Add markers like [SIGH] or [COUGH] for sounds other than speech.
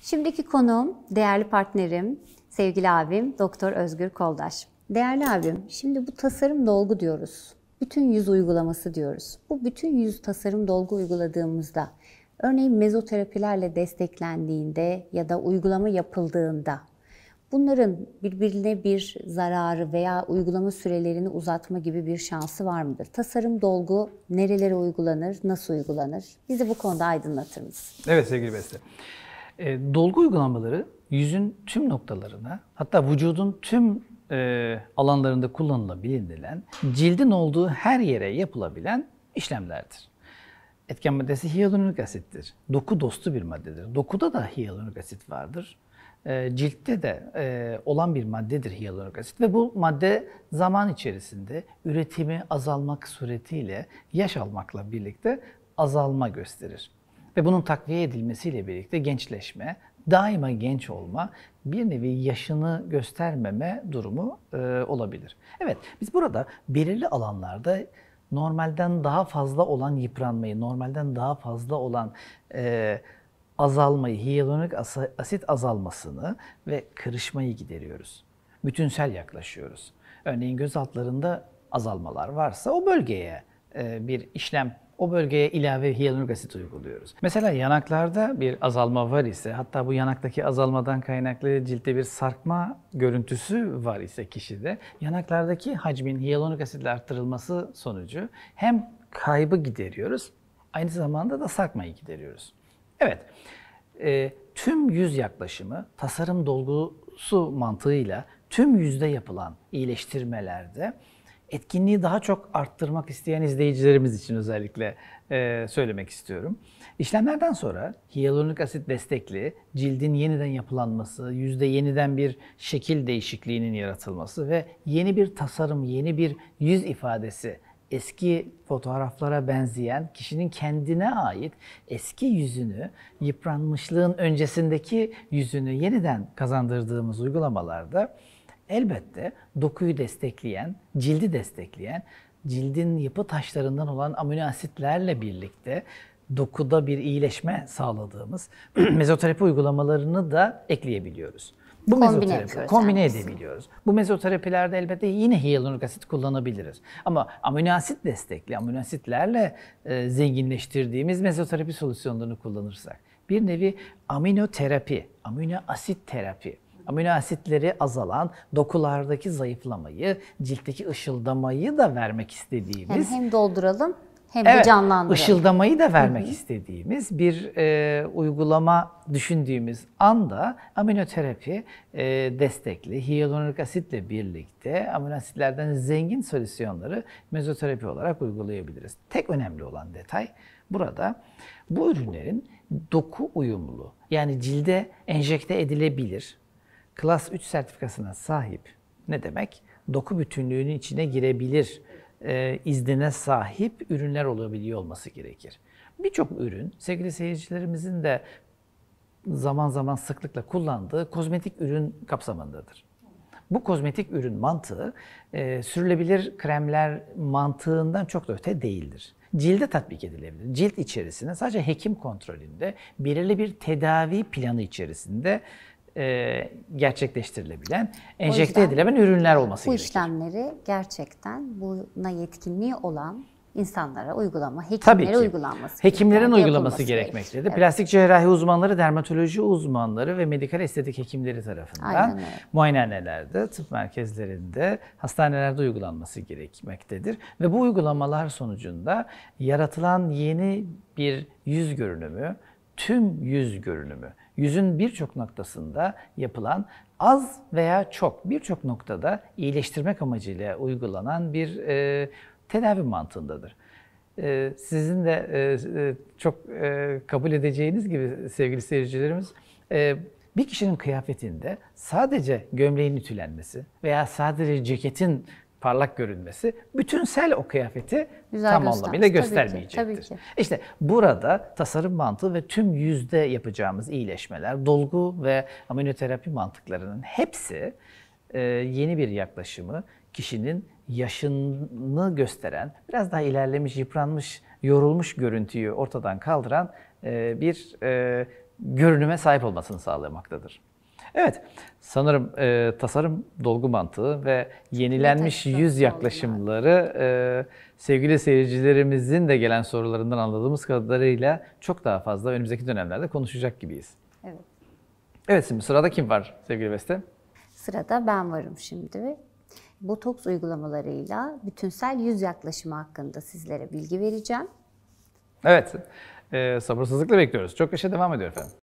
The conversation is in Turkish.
Şimdiki konuğum, değerli partnerim, sevgili abim Doktor Özgür Koldaş. Değerli abim, şimdi bu tasarım dolgu diyoruz. Bütün yüz uygulaması diyoruz. Bu bütün yüz tasarım dolgu uyguladığımızda, örneğin mezoterapilerle desteklendiğinde ya da uygulama yapıldığında bunların birbirine bir zararı veya uygulama sürelerini uzatma gibi bir şansı var mıdır? Tasarım dolgu nerelere uygulanır, nasıl uygulanır? Bizi bu konuda aydınlatır mısın? Evet sevgili Beste. E, dolgu uygulamaları yüzün tüm noktalarına hatta vücudun tüm e, alanlarında kullanılabilen, cildin olduğu her yere yapılabilen işlemlerdir. Etken maddesi hyaluronik asittir. Doku dostu bir maddedir. Dokuda da hyaluronik asit vardır. E, ciltte de e, olan bir maddedir hyaluronik asit ve bu madde zaman içerisinde üretimi azalmak suretiyle yaş almakla birlikte azalma gösterir. Ve bunun takviye edilmesiyle birlikte gençleşme, daima genç olma, bir nevi yaşını göstermeme durumu e, olabilir. Evet, biz burada belirli alanlarda normalden daha fazla olan yıpranmayı, normalden daha fazla olan e, azalmayı, hiyalonik asit azalmasını ve kırışmayı gideriyoruz. Bütünsel yaklaşıyoruz. Örneğin göz altlarında azalmalar varsa o bölgeye e, bir işlem o bölgeye ilave hyaluronik asit uyguluyoruz. Mesela yanaklarda bir azalma var ise hatta bu yanaktaki azalmadan kaynaklı ciltte bir sarkma görüntüsü var ise kişide yanaklardaki hacmin hyaluronik asitle arttırılması sonucu hem kaybı gideriyoruz aynı zamanda da sarkmayı gideriyoruz. Evet, e, tüm yüz yaklaşımı tasarım dolgusu mantığıyla tüm yüzde yapılan iyileştirmelerde etkinliği daha çok arttırmak isteyen izleyicilerimiz için özellikle e, söylemek istiyorum. İşlemlerden sonra hyaluronik asit destekli cildin yeniden yapılanması, yüzde yeniden bir şekil değişikliğinin yaratılması ve yeni bir tasarım, yeni bir yüz ifadesi eski fotoğraflara benzeyen kişinin kendine ait eski yüzünü, yıpranmışlığın öncesindeki yüzünü yeniden kazandırdığımız uygulamalarda Elbette dokuyu destekleyen, cildi destekleyen, cildin yapı taşlarından olan amino asitlerle birlikte dokuda bir iyileşme sağladığımız [CLEARS THROAT] mezoterapi uygulamalarını da ekleyebiliyoruz. Bu kombine mezoterapi kombine edebiliyoruz. Bu mezoterapilerde elbette yine hyaluronik asit kullanabiliriz. Ama amino asit destekli, amino asitlerle e, zenginleştirdiğimiz mezoterapi solüsyonlarını kullanırsak bir nevi amino terapi, amino asit terapi amino asitleri azalan, dokulardaki zayıflamayı, ciltteki ışıldamayı da vermek istediğimiz. Yani hem dolduralım hem evet, de canlandıralım. Işıldamayı da vermek Hı-hı. istediğimiz bir e, uygulama düşündüğümüz anda aminoterapi e, destekli hyaluronik asitle birlikte amino asitlerden zengin solüsyonları mezoterapi olarak uygulayabiliriz. Tek önemli olan detay burada bu ürünlerin doku uyumlu yani cilde enjekte edilebilir Klas 3 sertifikasına sahip ne demek? Doku bütünlüğünün içine girebilir e, iznine sahip ürünler olabiliyor olması gerekir. Birçok ürün, sevgili seyircilerimizin de zaman zaman sıklıkla kullandığı kozmetik ürün kapsamındadır. Bu kozmetik ürün mantığı e, sürülebilir kremler mantığından çok da öte değildir. Cilde tatbik edilebilir. Cilt içerisinde sadece hekim kontrolünde belirli bir tedavi planı içerisinde e, gerçekleştirilebilen, enjekte edilebilen ürünler olması gerekiyor. Bu işlemleri gerçekten buna yetkinliği olan insanlara uygulama, hekimlere Tabii ki. uygulanması Hekimlerin uygulaması gerekmektedir. Evet. Plastik cerrahi uzmanları, dermatoloji uzmanları ve medikal estetik hekimleri tarafından evet. muayenehanelerde, tıp merkezlerinde, hastanelerde uygulanması gerekmektedir. Ve bu uygulamalar sonucunda yaratılan yeni bir yüz görünümü, tüm yüz görünümü, yüzün birçok noktasında yapılan az veya çok birçok noktada iyileştirmek amacıyla uygulanan bir e, tedavi mantığındadır. E, sizin de e, e çok e, kabul edeceğiniz gibi sevgili seyircilerimiz, e, bir kişinin kıyafetinde sadece gömleğin ütülenmesi veya sadece ceketin parlak görünmesi bütünsel o kıyafeti Güzel tam göstermez. anlamıyla göstermeyecektir. Tabii ki, tabii ki. İşte burada tasarım mantığı ve tüm yüzde yapacağımız iyileşmeler, dolgu ve aminoterapi mantıklarının hepsi e, yeni bir yaklaşımı kişinin yaşını gösteren, biraz daha ilerlemiş, yıpranmış, yorulmuş görüntüyü ortadan kaldıran e, bir e, görünüme sahip olmasını sağlamaktadır. Evet, sanırım e, tasarım dolgu mantığı ve yenilenmiş evet, yüz yaklaşımları e, sevgili seyircilerimizin de gelen sorularından anladığımız kadarıyla çok daha fazla önümüzdeki dönemlerde konuşacak gibiyiz. Evet. Evet şimdi sırada kim var sevgili Beste? Sırada ben varım şimdi. Botoks uygulamalarıyla bütünsel yüz yaklaşımı hakkında sizlere bilgi vereceğim. Evet, e, sabırsızlıkla bekliyoruz. Çok işe devam ediyor efendim.